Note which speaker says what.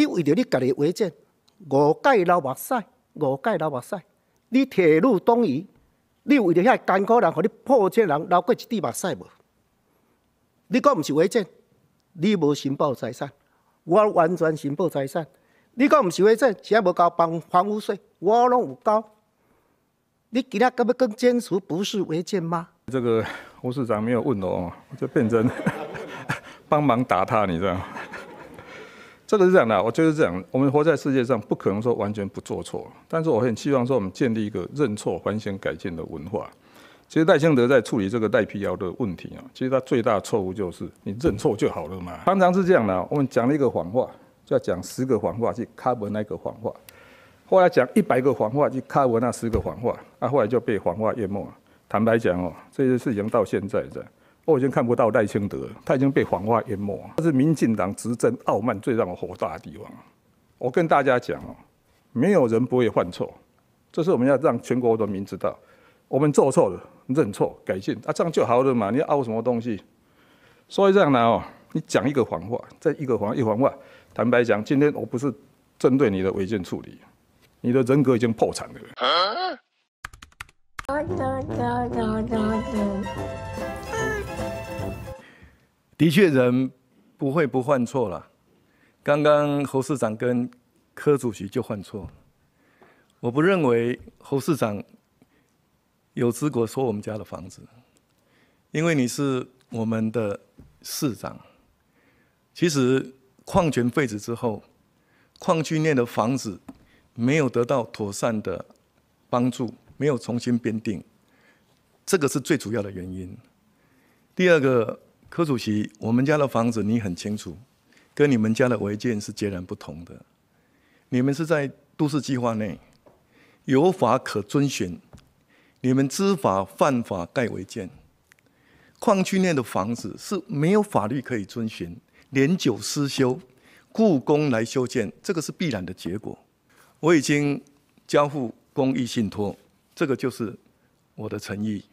Speaker 1: 你为着你己的违建，五盖捞目屎，五盖捞目屎。你铁路东移，你为着遐艰苦人和你破车人捞过一滴目屎无？你讲毋是违建？你无申报财产，我完全申报财产。你讲毋是违建？只系无交房房屋税，我拢有交。你今他敢要更坚持不是违建吗？
Speaker 2: 这个吴市长没有问哦，我就变成 帮忙打他，你知道。这个是这样的，我就是这样。我们活在世界上，不可能说完全不做错。但是我很希望说，我们建立一个认错、反省、改进的文化。其实赖清德在处理这个赖皮谣的问题啊，其实他最大的错误就是你认错就好了嘛。常常是这样的，我们讲了一个谎话，就要讲十个谎话，就开门那个谎话。后来讲一百个谎话，就开门那十个谎话，啊，后来就被谎话淹没了。坦白讲哦，这件事情到现在这样。我已经看不到赖清德，他已经被谎话淹没。这是民进党执政傲慢最让我火大的地方。我跟大家讲，没有人不会犯错，这是我们要让全国人民知道，我们做错了，认错改进，啊，这样就好了嘛。你傲什么东西？所以这样呢，哦，你讲一个谎话，再一个谎，一谎话，坦白讲，今天我不是针对你的违建处理，你的人格已经破产了。
Speaker 3: 的确，人不会不犯错啦。刚刚侯市长跟柯主席就犯错。我不认为侯市长有资格说我们家的房子，因为你是我们的市长。其实矿权废止之后，矿区内的房子没有得到妥善的帮助，没有重新编定，这个是最主要的原因。第二个。柯主席，我们家的房子你很清楚，跟你们家的违建是截然不同的。你们是在都市计划内，有法可遵循；你们知法犯法盖违建。矿区内的房子是没有法律可以遵循，年久失修，故宫来修建，这个是必然的结果。我已经交付公益信托，这个就是我的诚意。